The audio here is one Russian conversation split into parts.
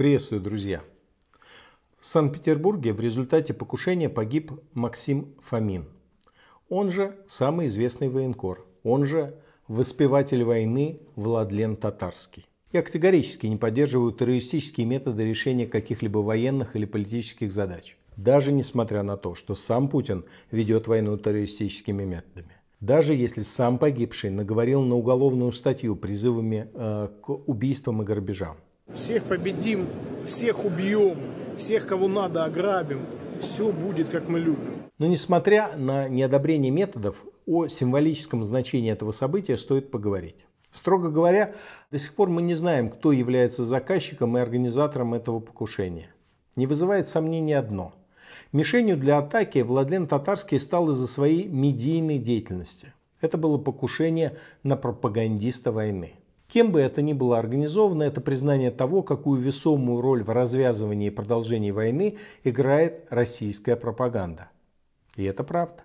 Приветствую, друзья! В Санкт-Петербурге в результате покушения погиб Максим Фомин. Он же самый известный военкор, он же воспеватель войны Владлен Татарский. Я категорически не поддерживаю террористические методы решения каких-либо военных или политических задач. Даже несмотря на то, что сам Путин ведет войну террористическими методами. Даже если сам погибший наговорил на уголовную статью призывами э, к убийствам и грабежам. Всех победим, всех убьем, всех, кого надо, ограбим. Все будет, как мы любим. Но несмотря на неодобрение методов, о символическом значении этого события стоит поговорить. Строго говоря, до сих пор мы не знаем, кто является заказчиком и организатором этого покушения. Не вызывает сомнений одно. Мишенью для атаки Владлен Татарский стал из-за своей медийной деятельности. Это было покушение на пропагандиста войны. Кем бы это ни было организовано, это признание того, какую весомую роль в развязывании и продолжении войны играет российская пропаганда. И это правда.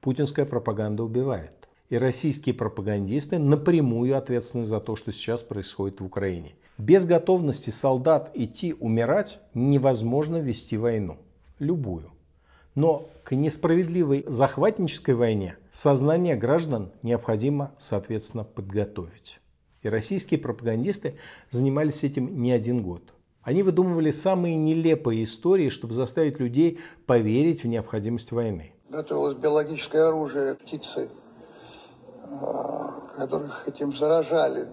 Путинская пропаганда убивает. И российские пропагандисты напрямую ответственны за то, что сейчас происходит в Украине. Без готовности солдат идти умирать невозможно вести войну. Любую. Но к несправедливой захватнической войне сознание граждан необходимо, соответственно, подготовить. И российские пропагандисты занимались этим не один год. Они выдумывали самые нелепые истории, чтобы заставить людей поверить в необходимость войны. Готовилось биологическое оружие, птицы, э, которых этим заражали.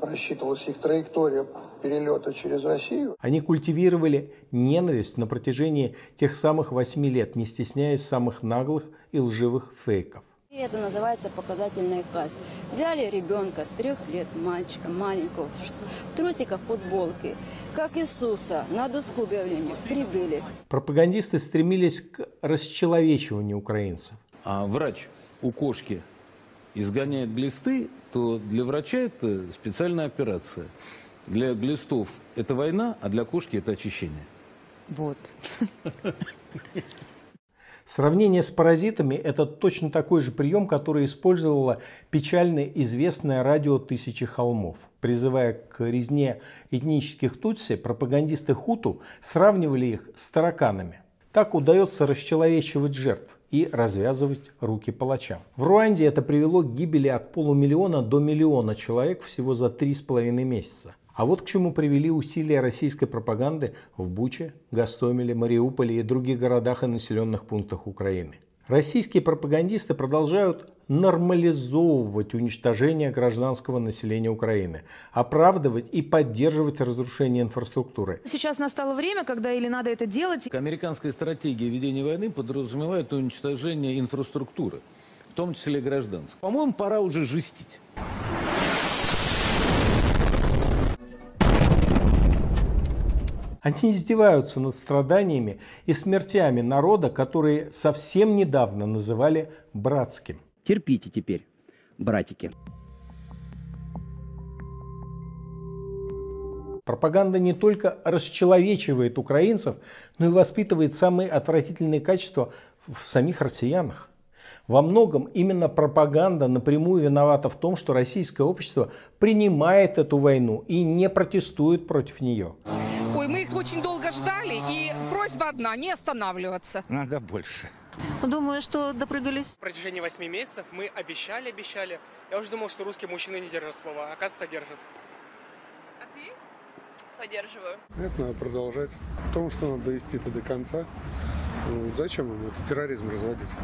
просчитывалась их траектория перелета через Россию. Они культивировали ненависть на протяжении тех самых восьми лет, не стесняясь самых наглых и лживых фейков. И это называется показательный касс. Взяли ребенка, трех лет мальчика, маленького, в трусиках, футболке, как Иисуса, на доску объявления прибыли. Пропагандисты стремились к расчеловечиванию украинцев. А врач у кошки изгоняет глисты, то для врача это специальная операция. Для глистов это война, а для кошки это очищение. Вот. Сравнение с паразитами – это точно такой же прием, который использовала печально известное радио «Тысячи холмов». Призывая к резне этнических тутси, пропагандисты хуту сравнивали их с тараканами. Так удается расчеловечивать жертв и развязывать руки палачам. В Руанде это привело к гибели от полумиллиона до миллиона человек всего за три с половиной месяца. А вот к чему привели усилия российской пропаганды в Буче, Гастомеле, Мариуполе и других городах и населенных пунктах Украины. Российские пропагандисты продолжают нормализовывать уничтожение гражданского населения Украины, оправдывать и поддерживать разрушение инфраструктуры. Сейчас настало время, когда или надо это делать. Американская стратегия ведения войны подразумевает уничтожение инфраструктуры, в том числе гражданской. По-моему, пора уже жестить. Они издеваются над страданиями и смертями народа, которые совсем недавно называли братским. Терпите теперь, братики. Пропаганда не только расчеловечивает украинцев, но и воспитывает самые отвратительные качества в самих россиянах. Во многом именно пропаганда напрямую виновата в том, что российское общество принимает эту войну и не протестует против нее такой. Мы их очень долго ждали, и просьба одна – не останавливаться. Надо больше. Думаю, что допрыгались. В протяжении восьми месяцев мы обещали, обещали. Я уже думал, что русские мужчины не держат слова. А оказывается, держат. А ты? Поддерживаю. Это надо продолжать. Потому что надо довести это до конца. Ну, зачем им этот терроризм разводить?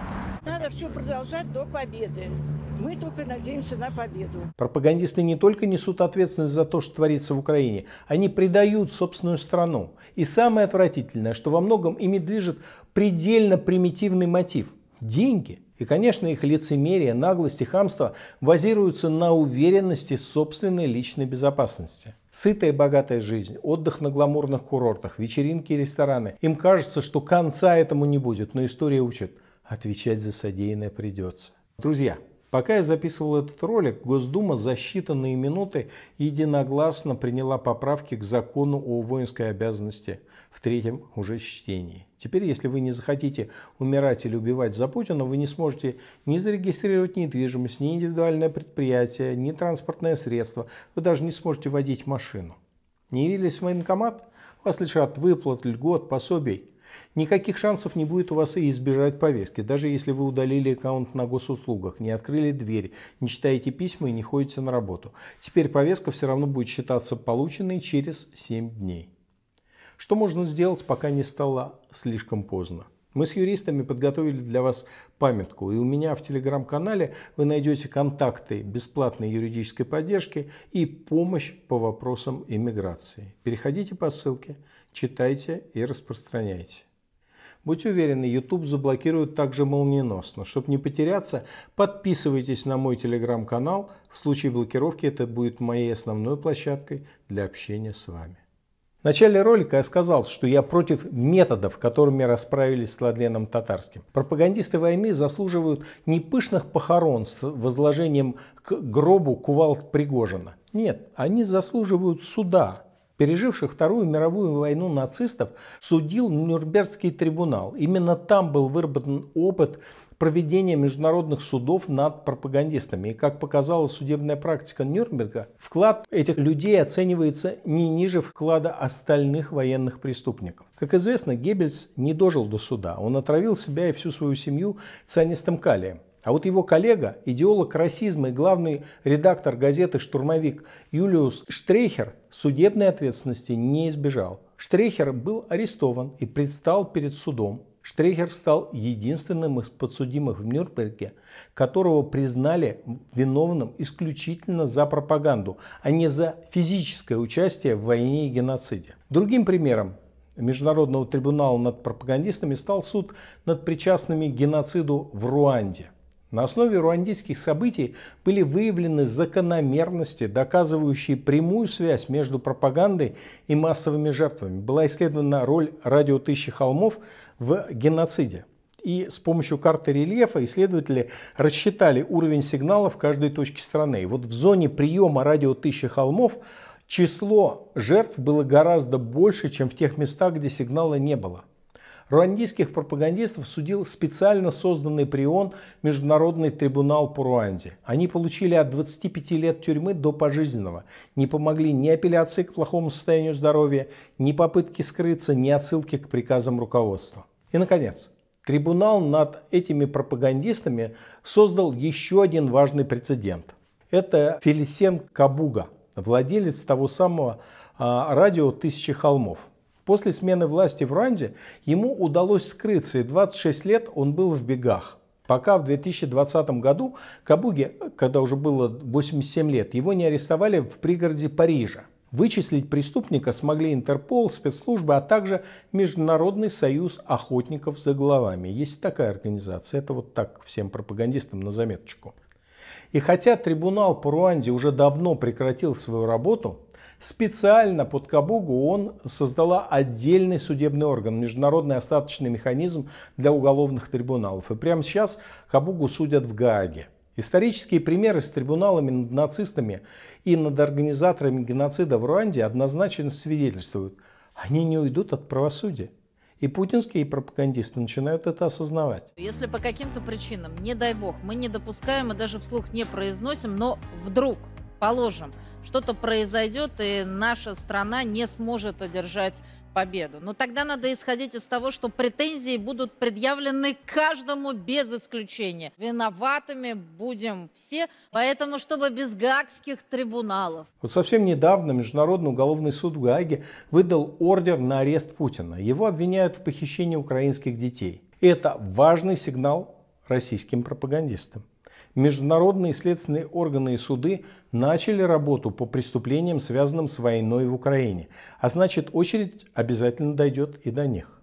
Надо все продолжать до победы. Мы только надеемся на победу. Пропагандисты не только несут ответственность за то, что творится в Украине, они предают собственную страну. И самое отвратительное, что во многом ими движет предельно примитивный мотив – деньги. И, конечно, их лицемерие, наглость и хамство базируются на уверенности собственной личной безопасности. Сытая и богатая жизнь, отдых на гламурных курортах, вечеринки и рестораны. Им кажется, что конца этому не будет, но история учит – отвечать за содеянное придется. Друзья, Пока я записывал этот ролик, Госдума за считанные минуты единогласно приняла поправки к закону о воинской обязанности в третьем уже чтении. Теперь, если вы не захотите умирать или убивать за Путина, вы не сможете ни зарегистрировать недвижимость, ни индивидуальное предприятие, ни транспортное средство. Вы даже не сможете водить машину. Не явились в военкомат? Вас лишат выплат, льгот, пособий. Никаких шансов не будет у вас и избежать повестки, даже если вы удалили аккаунт на госуслугах, не открыли дверь, не читаете письма и не ходите на работу. Теперь повестка все равно будет считаться полученной через 7 дней. Что можно сделать, пока не стало слишком поздно? Мы с юристами подготовили для вас памятку, и у меня в телеграм-канале вы найдете контакты бесплатной юридической поддержки и помощь по вопросам иммиграции. Переходите по ссылке, читайте и распространяйте. Будьте уверены, YouTube заблокируют также молниеносно. Чтобы не потеряться, подписывайтесь на мой телеграм-канал. В случае блокировки это будет моей основной площадкой для общения с вами. В начале ролика я сказал, что я против методов, которыми расправились с Ладленом Татарским. Пропагандисты войны заслуживают не пышных похорон с возложением к гробу кувалд Пригожина. Нет, они заслуживают суда, переживших Вторую мировую войну нацистов, судил Нюрнбергский трибунал. Именно там был выработан опыт проведения международных судов над пропагандистами. И как показала судебная практика Нюрнберга, вклад этих людей оценивается не ниже вклада остальных военных преступников. Как известно, Геббельс не дожил до суда. Он отравил себя и всю свою семью цианистым калием. А вот его коллега, идеолог расизма и главный редактор газеты «Штурмовик» Юлиус Штрейхер судебной ответственности не избежал. Штрейхер был арестован и предстал перед судом. Штрейхер стал единственным из подсудимых в Нюрнберге, которого признали виновным исключительно за пропаганду, а не за физическое участие в войне и геноциде. Другим примером Международного трибунала над пропагандистами стал суд над причастными к геноциду в Руанде – на основе руандийских событий были выявлены закономерности, доказывающие прямую связь между пропагандой и массовыми жертвами. Была исследована роль радио «Тысячи холмов» в геноциде. И с помощью карты рельефа исследователи рассчитали уровень сигнала в каждой точке страны. И вот в зоне приема радио «Тысячи холмов» число жертв было гораздо больше, чем в тех местах, где сигнала не было руандийских пропагандистов судил специально созданный при ООН Международный трибунал по Руанде. Они получили от 25 лет тюрьмы до пожизненного. Не помогли ни апелляции к плохому состоянию здоровья, ни попытки скрыться, ни отсылки к приказам руководства. И, наконец, трибунал над этими пропагандистами создал еще один важный прецедент. Это Фелисен Кабуга, владелец того самого а, радио «Тысячи холмов». После смены власти в Руанде ему удалось скрыться, и 26 лет он был в бегах. Пока в 2020 году Кабуге, когда уже было 87 лет, его не арестовали в пригороде Парижа. Вычислить преступника смогли Интерпол, спецслужбы, а также Международный союз охотников за головами. Есть такая организация, это вот так всем пропагандистам на заметочку. И хотя трибунал по Руанде уже давно прекратил свою работу, Специально под Кабугу он создала отдельный судебный орган, международный остаточный механизм для уголовных трибуналов. И прямо сейчас Кабугу судят в Гааге. Исторические примеры с трибуналами над нацистами и над организаторами геноцида в Руанде однозначно свидетельствуют, они не уйдут от правосудия. И путинские пропагандисты начинают это осознавать. Если по каким-то причинам, не дай бог, мы не допускаем и даже вслух не произносим, но вдруг, положим, что-то произойдет, и наша страна не сможет одержать победу. Но тогда надо исходить из того, что претензии будут предъявлены каждому без исключения. Виноватыми будем все, поэтому чтобы без гаагских трибуналов. Вот совсем недавно Международный уголовный суд в Гааге выдал ордер на арест Путина. Его обвиняют в похищении украинских детей. Это важный сигнал российским пропагандистам международные следственные органы и суды начали работу по преступлениям, связанным с войной в Украине. А значит, очередь обязательно дойдет и до них.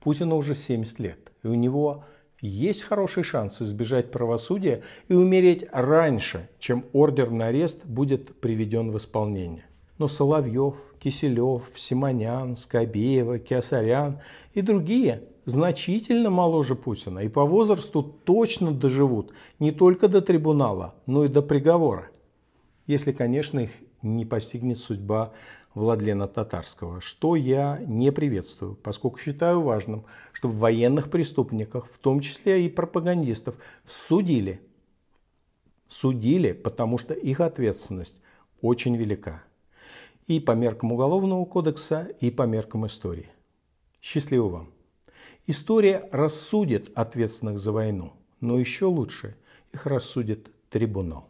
Путину уже 70 лет, и у него есть хороший шанс избежать правосудия и умереть раньше, чем ордер на арест будет приведен в исполнение но Соловьев, Киселев, Симонян, Скобеева, Киосарян и другие значительно моложе Путина и по возрасту точно доживут не только до трибунала, но и до приговора. Если, конечно, их не постигнет судьба Владлена Татарского, что я не приветствую, поскольку считаю важным, чтобы военных преступников, в том числе и пропагандистов, судили. Судили, потому что их ответственность очень велика и по меркам Уголовного кодекса, и по меркам истории. Счастливо вам! История рассудит ответственных за войну, но еще лучше их рассудит трибунал.